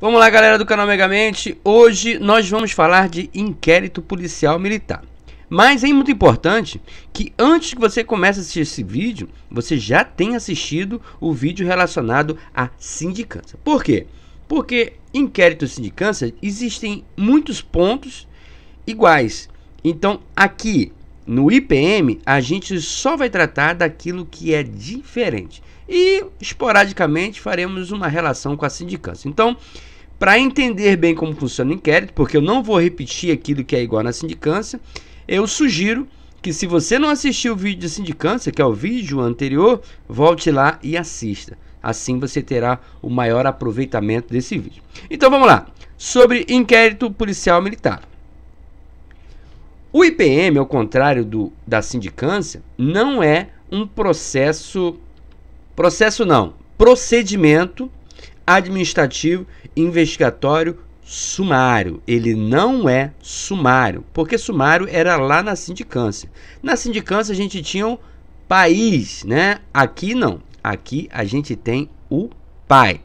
Vamos lá, galera do canal Megamente. Hoje nós vamos falar de inquérito policial militar. Mas é muito importante que antes que você comece a assistir esse vídeo, você já tenha assistido o vídeo relacionado à sindicância. Por quê? Porque inquérito e sindicância existem muitos pontos iguais. Então, aqui no IPM, a gente só vai tratar daquilo que é diferente. E esporadicamente faremos uma relação com a sindicância. Então, para entender bem como funciona o inquérito, porque eu não vou repetir aquilo que é igual na sindicância, eu sugiro que se você não assistiu o vídeo de sindicância, que é o vídeo anterior, volte lá e assista. Assim você terá o maior aproveitamento desse vídeo. Então vamos lá. Sobre inquérito policial militar. O IPM, ao contrário do, da sindicância, não é um processo. Processo não. Procedimento administrativo, investigatório, sumário. Ele não é sumário, porque sumário era lá na sindicância. Na sindicância a gente tinha o país, né? Aqui não. Aqui a gente tem o pai.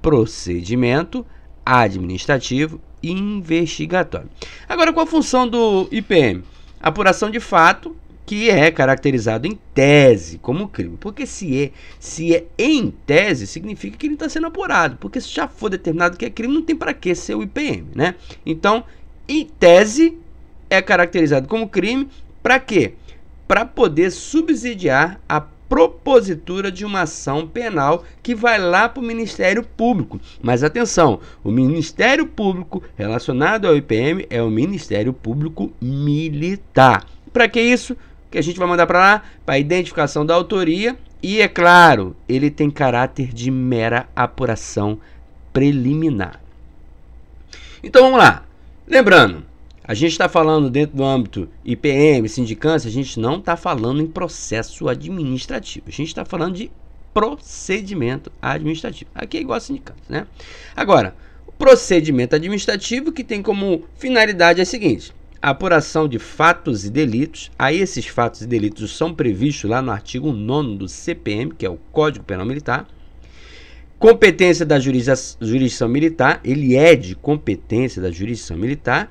Procedimento administrativo investigatório. Agora, qual a função do IPM? Apuração de fato, que é caracterizado em tese como crime. Porque se é, se é em tese, significa que ele está sendo apurado. Porque se já for determinado que é crime, não tem para que ser o IPM, né? Então, em tese, é caracterizado como crime para quê? Para poder subsidiar a propositura de uma ação penal que vai lá para o Ministério Público. Mas atenção, o Ministério Público relacionado ao IPM é o Ministério Público Militar. Para que isso? que a gente vai mandar para lá para identificação da autoria e é claro, ele tem caráter de mera apuração preliminar. Então vamos lá. Lembrando, a gente está falando dentro do âmbito IPM, sindicância, a gente não está falando em processo administrativo. A gente está falando de procedimento administrativo. Aqui é igual a sindicância, né? Agora, o procedimento administrativo que tem como finalidade é a seguinte: a apuração de fatos e delitos. Aí esses fatos e delitos são previstos lá no artigo 9 do CPM, que é o Código Penal Militar. Competência da jurisdição militar, ele é de competência da jurisdição militar,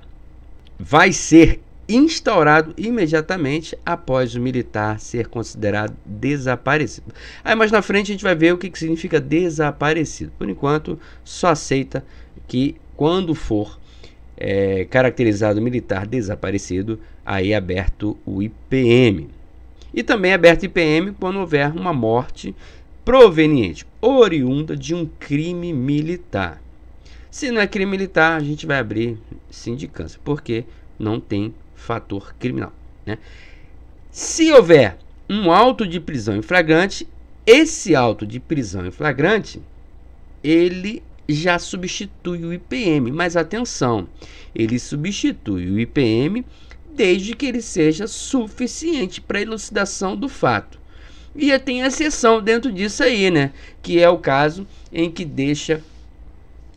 vai ser instaurado imediatamente após o militar ser considerado desaparecido. Aí mais na frente a gente vai ver o que, que significa desaparecido. Por enquanto, só aceita que quando for é, caracterizado militar desaparecido, aí é aberto o IPM. E também é aberto IPM quando houver uma morte proveniente, oriunda de um crime militar. Se não é crime militar, a gente vai abrir sindicância, porque não tem fator criminal. Né? Se houver um auto de prisão em flagrante, esse auto de prisão em flagrante, ele já substitui o IPM, mas atenção, ele substitui o IPM desde que ele seja suficiente para elucidação do fato. E tem exceção dentro disso aí, né? Que é o caso em que deixa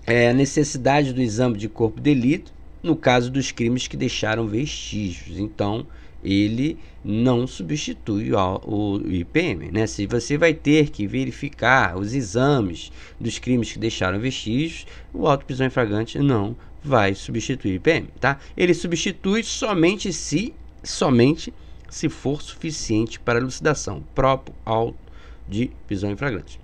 é, a necessidade do exame de corpo de delito, no caso dos crimes que deixaram vestígios. Então, ele não substitui o IPM. Né? Se você vai ter que verificar os exames dos crimes que deixaram vestígios, o autoprisão em flagrante não vai substituir o IPM. Tá? Ele substitui somente se, somente se for suficiente para elucidação, próprio auto de prisão em flagrante.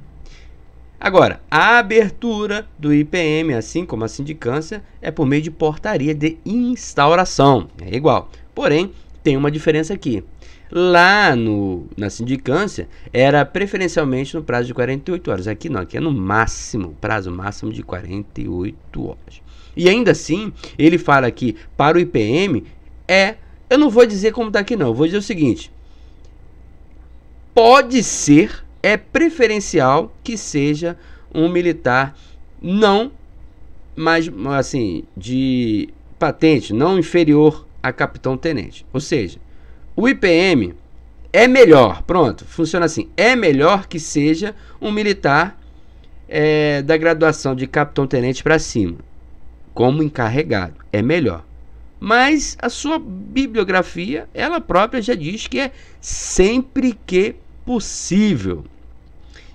Agora, a abertura do IPM, assim como a sindicância, é por meio de portaria de instauração. É igual. Porém, tem uma diferença aqui. Lá no, na sindicância era preferencialmente no prazo de 48 horas. Aqui não, aqui é no máximo, prazo máximo de 48 horas. E ainda assim, ele fala que para o IPM é. Eu não vou dizer como está aqui, não. Eu vou dizer o seguinte: pode ser, é preferencial que seja um militar não, mas assim, de patente, não inferior a capitão-tenente. Ou seja, o IPM é melhor, pronto, funciona assim, é melhor que seja um militar é, da graduação de capitão-tenente para cima, como encarregado, é melhor. Mas a sua bibliografia, ela própria já diz que é sempre que possível.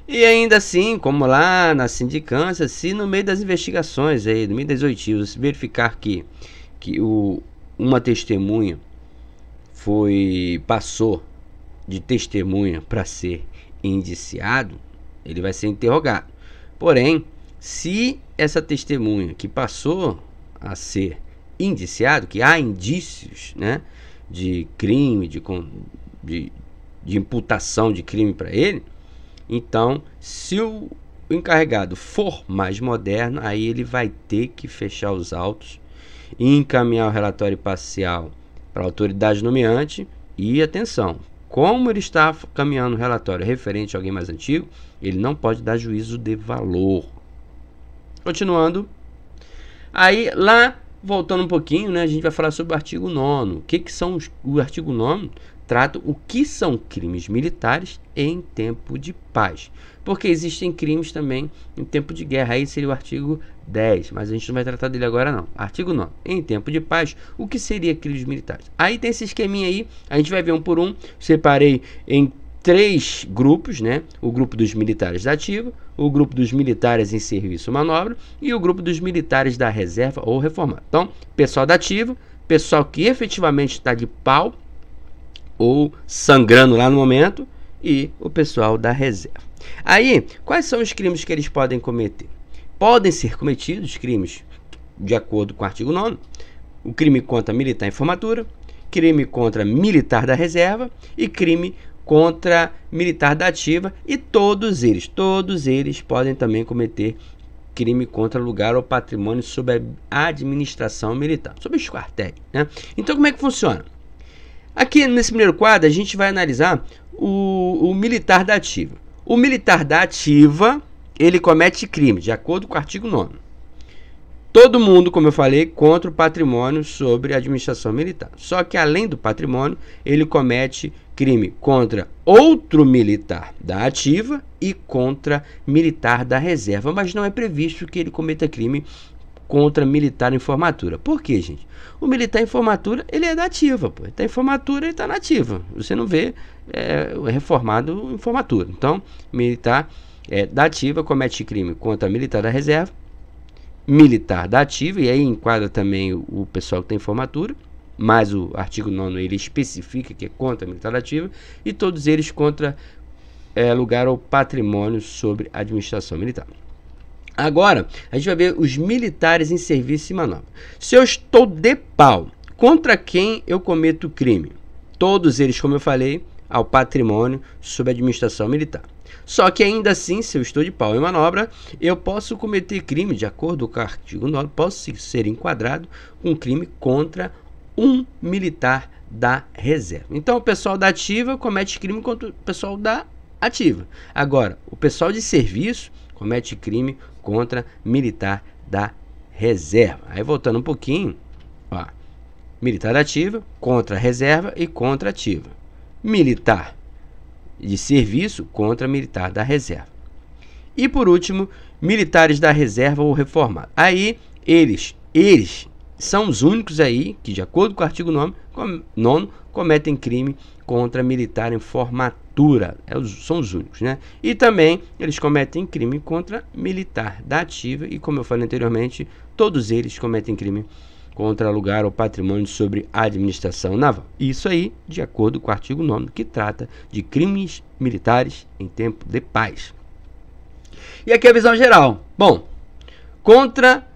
E ainda assim, como lá na sindicância, se no meio das investigações aí, no meio das oitivas, verificar que, que o, uma testemunha foi passou de testemunha para ser indiciado, ele vai ser interrogado. Porém, se essa testemunha que passou a ser indiciado, que há indícios, né, de crime, de, de, de imputação de crime para ele, então, se o encarregado for mais moderno, aí ele vai ter que fechar os autos e encaminhar o relatório parcial para a autoridade nomeante. E atenção, como ele está caminhando o relatório referente a alguém mais antigo, ele não pode dar juízo de valor. Continuando. Aí, lá, voltando um pouquinho, né, a gente vai falar sobre o artigo 9. O que, que são os, o artigo 9? trato o que são crimes militares em tempo de paz. Porque existem crimes também em tempo de guerra. Aí seria o artigo 10, mas a gente não vai tratar dele agora não. Artigo 9. Em tempo de paz, o que seria crimes militares? Aí tem esse esqueminha aí, a gente vai ver um por um. Separei em três grupos, né? O grupo dos militares da ativa, o grupo dos militares em serviço manobra e o grupo dos militares da reserva ou reformado. Então, pessoal da ativa, pessoal que efetivamente está de pau ou sangrando lá no momento e o pessoal da reserva. Aí, quais são os crimes que eles podem cometer? Podem ser cometidos crimes de acordo com o artigo 9 o crime contra militar em formatura, crime contra militar da reserva e crime contra militar da ativa e todos eles, todos eles podem também cometer crime contra lugar ou patrimônio sob a administração militar, sob os quartéis, né? Então como é que funciona? Aqui nesse primeiro quadro, a gente vai analisar o, o militar da ativa. O militar da ativa, ele comete crime, de acordo com o artigo 9 todo mundo, como eu falei, contra o patrimônio sobre a administração militar. Só que além do patrimônio, ele comete crime contra outro militar da ativa e contra militar da reserva, mas não é previsto que ele cometa crime contra militar em formatura. Por quê, gente? O militar em formatura, ele é da ativa, pô. Ele tá em formatura, ele tá na ativa. Você não vê é, reformado em formatura. Então, militar é, da ativa comete crime contra militar da reserva, militar da ativa, e aí enquadra também o, pessoal que tem tá formatura, mas o artigo 9 ele especifica que é contra militar da ativa, e todos eles contra é, lugar ou patrimônio sobre administração militar. Agora, a gente vai ver os militares em serviço e manobra. Se eu estou de pau, contra quem eu cometo crime? Todos eles, como eu falei, ao patrimônio sob administração militar. Só que ainda assim, se eu estou de pau em manobra, eu posso cometer crime, de acordo com o artigo 9, posso ser enquadrado com crime contra um militar da reserva. Então, o pessoal da ativa comete crime contra o pessoal da ativa. Agora, o pessoal de serviço comete crime contra militar da reserva. Aí voltando um pouquinho, ó, militar ativa, contra reserva e contra ativa. Militar de serviço contra militar da reserva. E por último, militares da reserva ou reformado. Aí eles, eles são os únicos aí que, de acordo com o artigo 9, com, cometem crime contra militar informatado tortura. É são os únicos, né? E também eles cometem crime contra militar da ativa e, como eu falei anteriormente, todos eles cometem crime contra lugar ou patrimônio sobre administração naval. Isso aí, de acordo com o artigo 9, que trata de crimes militares em tempo de paz. E aqui a visão geral. Bom, contra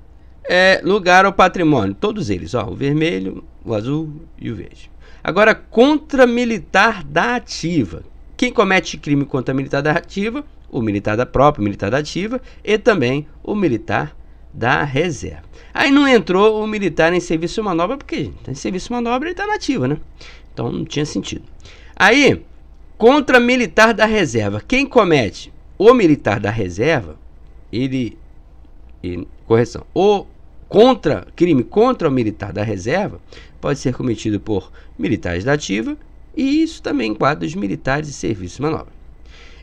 é, lugar ou patrimônio, todos eles, ó, o vermelho, o azul e o verde. Agora, contra militar da ativa, quem comete crime contra a militar ativa, o militar da própria, militar da ativa e também o militar da reserva. Aí não entrou o militar em serviço manobra, porque gente, tá em serviço manobra ele está ativa, né? Então não tinha sentido. Aí, contra militar da reserva, quem comete o militar da reserva, ele, ele correção, o contra crime contra o militar da reserva pode ser cometido por militares da ativa e isso também enquadra os militares e serviço de manobra.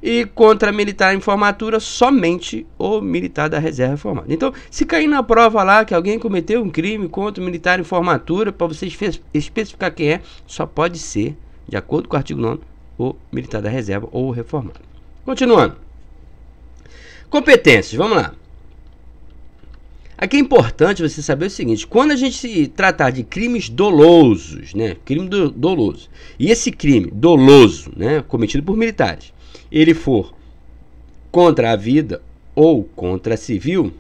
E contra militar em formatura, somente o militar da reserva reformado é Então, se cair na prova lá que alguém cometeu um crime contra o militar em formatura, para você especificar quem é, só pode ser, de acordo com o artigo 9, o militar da reserva ou o reformado. Continuando. Competências, vamos lá. Aqui é importante você saber o seguinte: quando a gente se tratar de crimes dolosos, né, crime do, doloso, e esse crime doloso, né, cometido por militares, ele for contra a vida ou contra a civil,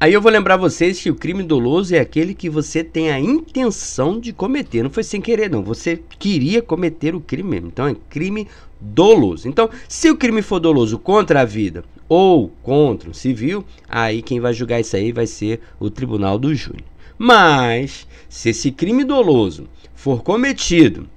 aí eu vou lembrar vocês que o crime doloso é aquele que você tem a intenção de cometer, não foi sem querer, não, você queria cometer o crime mesmo, então é crime doloso. Então, se o crime for doloso contra a vida ou contra um civil, aí quem vai julgar isso aí vai ser o Tribunal do Júri. Mas, se esse crime doloso for cometido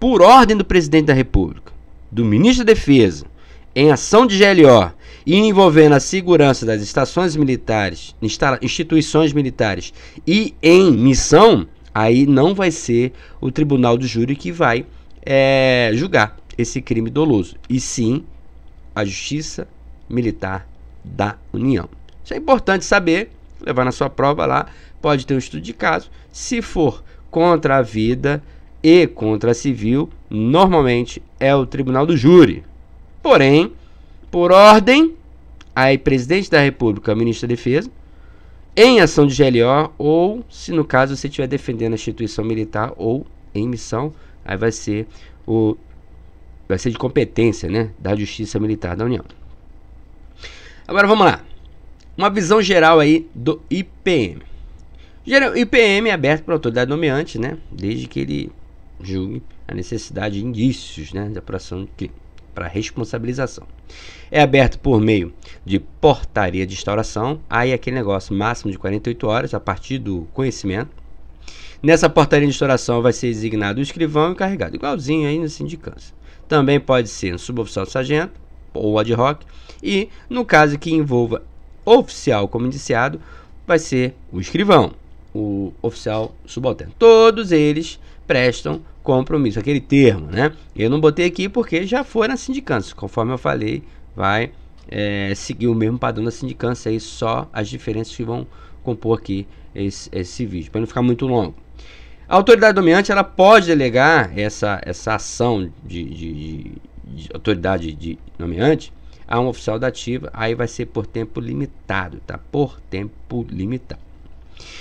por ordem do presidente da República, do ministro da Defesa, em ação de GLO e envolvendo a segurança das estações militares, instituições militares e em missão, aí não vai ser o tribunal do júri que vai é, julgar esse crime doloso, e sim a justiça Militar da União. Isso é importante saber, levar na sua prova lá, pode ter um estudo de caso. Se for contra a vida e contra a civil, normalmente é o tribunal do júri. Porém, por ordem, aí presidente da República, ministro da Defesa, em ação de GLO ou, se no caso você estiver defendendo a instituição militar ou em missão, aí vai ser o vai ser de competência, né, da Justiça Militar da União. Agora vamos lá. Uma visão geral aí do IPM. IPM é aberto para a autoridade nomeante, né? Desde que ele julgue a necessidade de indícios né, da apuração de crime para responsabilização. É aberto por meio de portaria de instauração, aí é aquele negócio máximo de 48 horas a partir do conhecimento. Nessa portaria de instauração vai ser designado o escrivão e o encarregado, igualzinho aí no sindicância. Também pode ser um suboficial sargento, ou ad hoc, e no caso que envolva oficial como indiciado, vai ser o escrivão, o oficial subalterno. Todos eles prestam compromisso, aquele termo, né? Eu não botei aqui porque já foi na sindicância, conforme eu falei, vai é, seguir o mesmo padrão da sindicância aí, só as diferenças que vão compor aqui esse, esse vídeo, para não ficar muito longo. A autoridade dominante ela pode delegar essa, essa ação de, de, de de autoridade de nomeante a um oficial da ativa, aí vai ser por tempo limitado, tá? Por tempo limitado.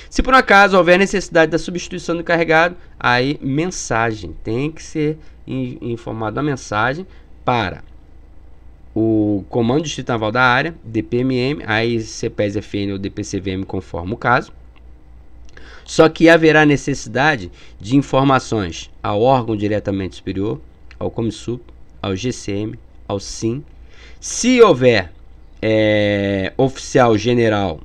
Se por um acaso houver necessidade da substituição do carregado, aí mensagem tem que ser informado a mensagem para o Comando Distrito Naval da área, DPMM, aí CPES FN ou DPCVM conforme o caso. Só que haverá necessidade de informações ao órgão diretamente superior, ao Comisup, ao GCM, ao SIM. Se houver é, oficial general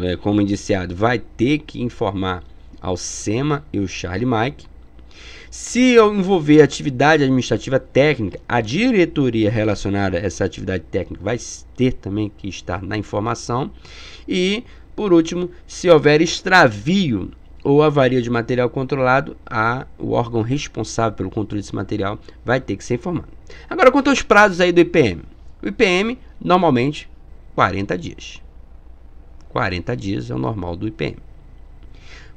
é, como indiciado, vai ter que informar ao SEMA e o Charlie Mike. Se envolver atividade administrativa técnica, a diretoria relacionada a essa atividade técnica vai ter também que estar na informação. E, por último, se houver extravio ou avaria de material controlado, a, o órgão responsável pelo controle desse material vai ter que ser informado. Agora, quanto aos prazos aí do IPM. O IPM, normalmente, 40 dias. 40 dias é o normal do IPM.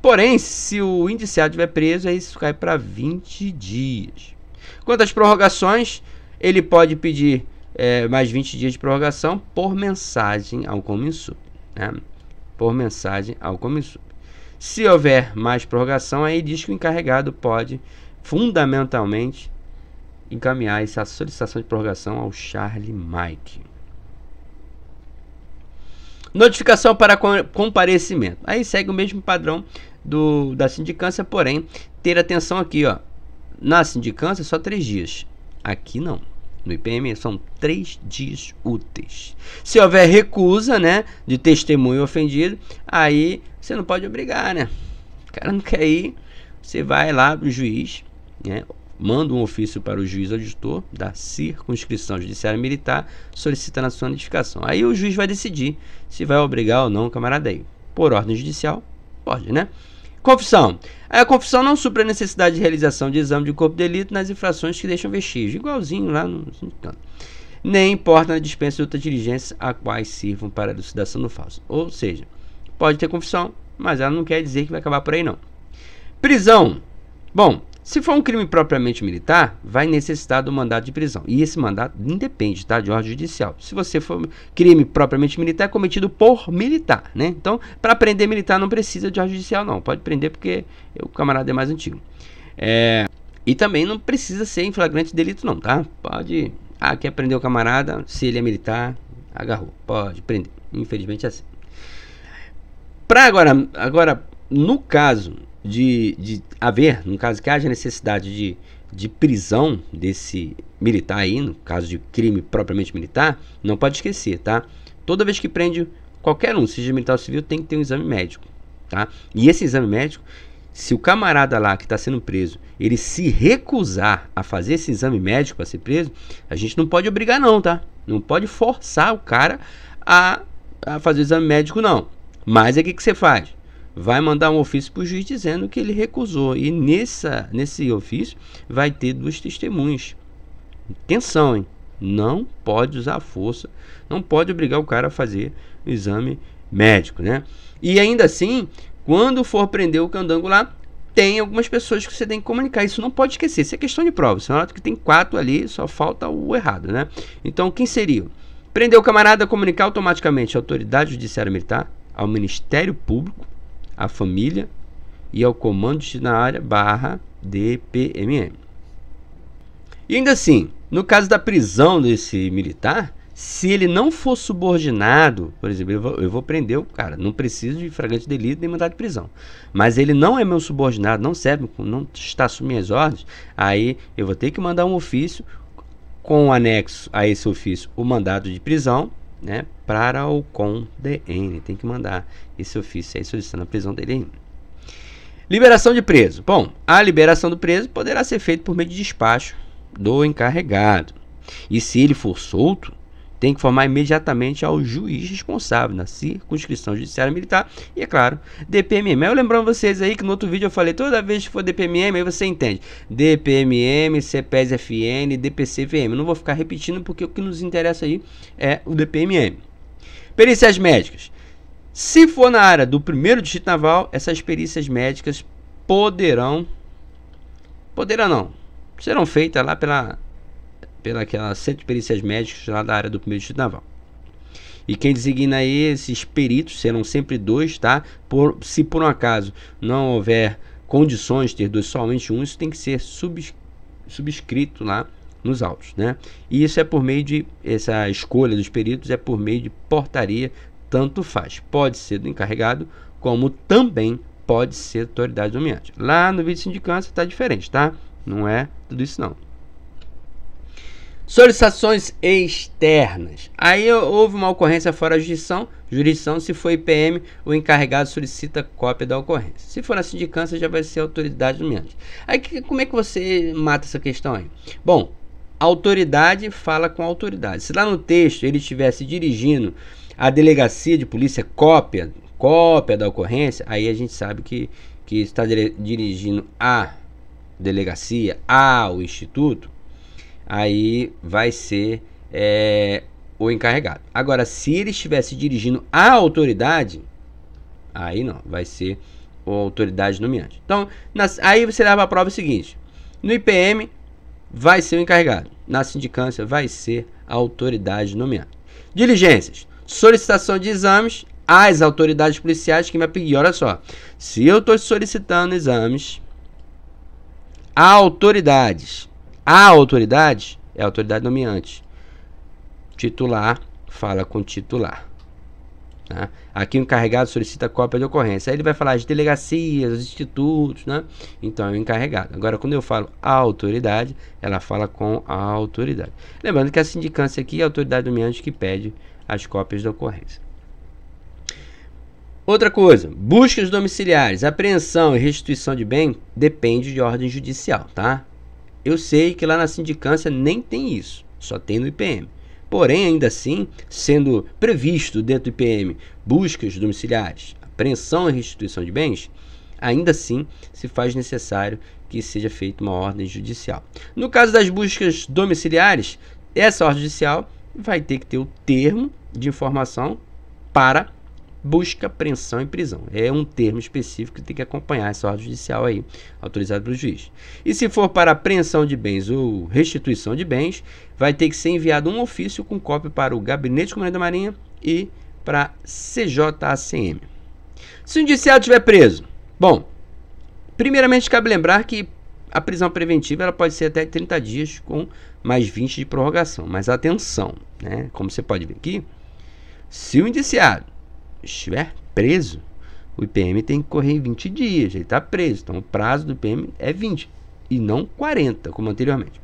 Porém, se o indiciado estiver preso, aí isso cai para 20 dias. Quanto às prorrogações, ele pode pedir é, mais 20 dias de prorrogação por mensagem ao comissor. Né? Por mensagem ao comissor. Se houver mais prorrogação, aí diz que o encarregado pode fundamentalmente encaminhar essa solicitação de prorrogação ao Charlie Mike. Notificação para comparecimento. Aí segue o mesmo padrão do, da sindicância, porém, ter atenção aqui, ó. Na sindicância, só três dias. Aqui não. No IPM são três dias úteis. Se houver recusa, né, de testemunho ofendido, aí você não pode obrigar, né? O cara não quer ir, você vai lá pro juiz, né? Manda um ofício para o juiz auditor da circunscrição judiciária militar solicitando a sua notificação. Aí o juiz vai decidir se vai obrigar ou não o camarada aí. Por ordem judicial, pode, né? Confissão. A confissão não supra a necessidade de realização de exame de corpo de delito nas infrações que deixam vestígio, igualzinho lá no sindicato. Nem importa na dispensa de outras diligências a quais sirvam para a elucidação do falso. Ou seja, pode ter confissão, mas ela não quer dizer que vai acabar por aí, não. Prisão. Bom, se for um crime propriamente militar, vai necessitar do mandato de prisão. E esse mandato independe, tá, de ordem judicial. Se você for crime propriamente militar, é cometido por militar, né? Então, para prender militar não precisa de ordem judicial, não. Pode prender porque o camarada é mais antigo. É... E também não precisa ser em flagrante delito, não, tá? Pode. Ah, quer prender o camarada? Se ele é militar, agarrou. Pode prender. Infelizmente é assim. Pra agora, agora, no caso de, de haver, no caso que haja necessidade de, de prisão desse militar aí, no caso de crime propriamente militar, não pode esquecer, tá? Toda vez que prende qualquer um, seja militar ou civil, tem que ter um exame médico, tá? E esse exame médico, se o camarada lá que está sendo preso, ele se recusar a fazer esse exame médico para ser preso, a gente não pode obrigar não, tá? Não pode forçar o cara a, a fazer o exame médico não. Mas é o que, que você faz? vai mandar um ofício para o juiz dizendo que ele recusou. E nessa, nesse ofício vai ter duas testemunhas. Atenção, hein? Não pode usar força, não pode obrigar o cara a fazer o exame médico, né? E ainda assim, quando for prender o candango lá, tem algumas pessoas que você tem que comunicar. Isso não pode esquecer. Isso é questão de prova. Você nota é que tem quatro ali, só falta o errado, né? Então, quem seria? Prender o camarada, comunicar automaticamente à autoridade judiciária militar, ao Ministério Público, à família e ao comando destinatário barra DPMM. E ainda assim, no caso da prisão desse militar, se ele não for subordinado, por exemplo, eu vou, eu vou prender o cara, não preciso de flagrante de delito nem mandado de prisão. Mas ele não é meu subordinado, não serve, não está sob minhas ordens, aí eu vou ter que mandar um ofício com anexo a esse ofício o mandado de prisão né, para o CONDN. Tem que mandar esse ofício aí solicitando a prisão dele Liberação de preso. Bom, a liberação do preso poderá ser feita por meio de despacho do encarregado. E se ele for solto, tem que informar imediatamente ao juiz responsável na circunscrição judiciária militar e, é claro, DPMM. Eu lembrando vocês aí que no outro vídeo eu falei toda vez que for DPMM, aí você entende. DPMM, CPES FN, DPCVM. Não vou ficar repetindo porque o que nos interessa aí é o DPMM. Perícias médicas. Se for na área do primeiro distrito naval, essas perícias médicas poderão poderão não, serão feitas lá pela pelaquela Centro de Perícias Médicas lá da área do primeiro distrito naval. E quem designa esses peritos serão sempre dois, tá? Por, se por um acaso não houver condições de ter dois, somente um, isso tem que ser subs, subscrito lá nos autos, né? E isso é por meio de essa escolha dos peritos é por meio de portaria, tanto faz. Pode ser do encarregado, como também pode ser autoridade nomeante. Lá no vídeo de sindicância está diferente, tá? Não é tudo isso não. Solicitações externas. Aí houve uma ocorrência fora da jurisdição, jurisdição, se for IPM, o encarregado solicita cópia da ocorrência. Se for na sindicância, já vai ser autoridade do menos. Aí que, como é que você mata essa questão aí? Bom, autoridade fala com autoridade. Se lá no texto ele estivesse dirigindo a delegacia de polícia cópia, cópia da ocorrência, aí a gente sabe que, que está dirigindo a delegacia, ao instituto, aí vai ser é, o encarregado. Agora, se ele estivesse dirigindo a autoridade, aí não, vai ser a autoridade nomeante. Então, nas, aí você leva a prova o seguinte: no IPM vai ser o encarregado, na sindicância vai ser a autoridade nomeante. Diligências, solicitação de exames às autoridades policiais que me pedir. Olha só, se eu estou solicitando exames a autoridades a autoridade é a autoridade nomeante. Titular fala com titular. Tá? Aqui o encarregado solicita cópia de ocorrência. Aí ele vai falar de delegacias, institutos, né? Então é o encarregado. Agora, quando eu falo a autoridade, ela fala com a autoridade. Lembrando que a sindicância aqui é a autoridade nomeante que pede as cópias da ocorrência. Outra coisa, buscas domiciliares, apreensão e restituição de bem depende de ordem judicial, tá? Eu sei que lá na sindicância nem tem isso, só tem no IPM. Porém, ainda assim, sendo previsto dentro do IPM buscas domiciliares, apreensão e restituição de bens, ainda assim se faz necessário que seja feita uma ordem judicial. No caso das buscas domiciliares, essa ordem judicial vai ter que ter o termo de informação para busca, apreensão e prisão. É um termo específico que tem que acompanhar essa ordem judicial aí, autorizada pelo juiz. E se for para apreensão de bens ou restituição de bens, vai ter que ser enviado um ofício com cópia para o Gabinete Comunidade da Marinha e para CJACM. Se o indiciado estiver preso, bom, primeiramente cabe lembrar que a prisão preventiva ela pode ser até 30 dias com mais 20 de prorrogação. Mas atenção, né? Como você pode ver aqui, se o indiciado estiver é preso, o IPM tem que correr em 20 dias, ele está preso. Então o prazo do IPM é 20 e não 40, como anteriormente.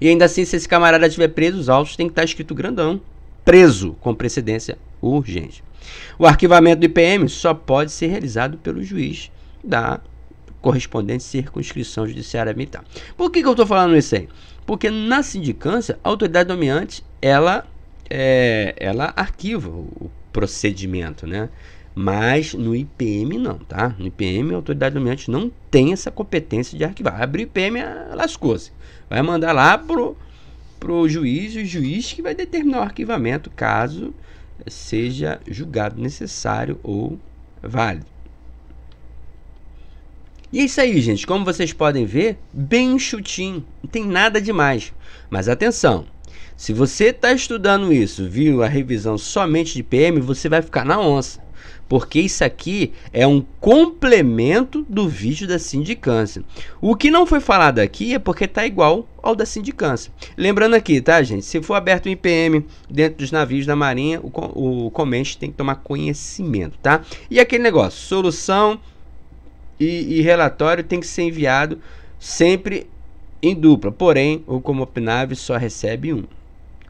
E ainda assim, se esse camarada estiver preso, os autos têm que estar tá escrito grandão, preso, com precedência urgente. O arquivamento do IPM só pode ser realizado pelo juiz da correspondente circunscrição judiciária militar. Por que, que eu estou falando isso aí? Porque na sindicância, a autoridade dominante, ela, é, ela arquiva o procedimento, né? Mas no IPM não, tá? No IPM a autoridade dominante não tem essa competência de arquivar. Abre o IPM, lascou-se. Vai mandar lá pro, pro juiz, o juiz que vai determinar o arquivamento, caso seja julgado necessário ou válido. E é isso aí, gente. Como vocês podem ver, bem chutinho. Não tem nada demais. Mas atenção, se você está estudando isso, viu a revisão somente de PM, você vai ficar na onça. Porque isso aqui é um complemento do vídeo da sindicância. O que não foi falado aqui é porque está igual ao da sindicância. Lembrando aqui, tá, gente? Se for aberto o IPM dentro dos navios da Marinha, o, o comente tem que tomar conhecimento, tá? E aquele negócio, solução e, e relatório tem que ser enviado sempre em dupla, porém, o como só recebe um.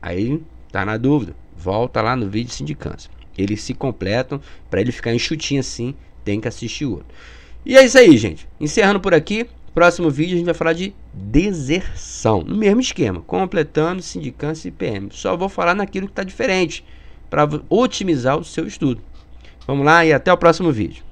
Aí tá na dúvida, volta lá no vídeo sindicância. Eles se completam, para ele ficar enxutinho assim, tem que assistir o outro. E é isso aí, gente. Encerrando por aqui, próximo vídeo a gente vai falar de deserção. No mesmo esquema, completando sindicância e PM. Só vou falar naquilo que está diferente, para otimizar o seu estudo. Vamos lá e até o próximo vídeo.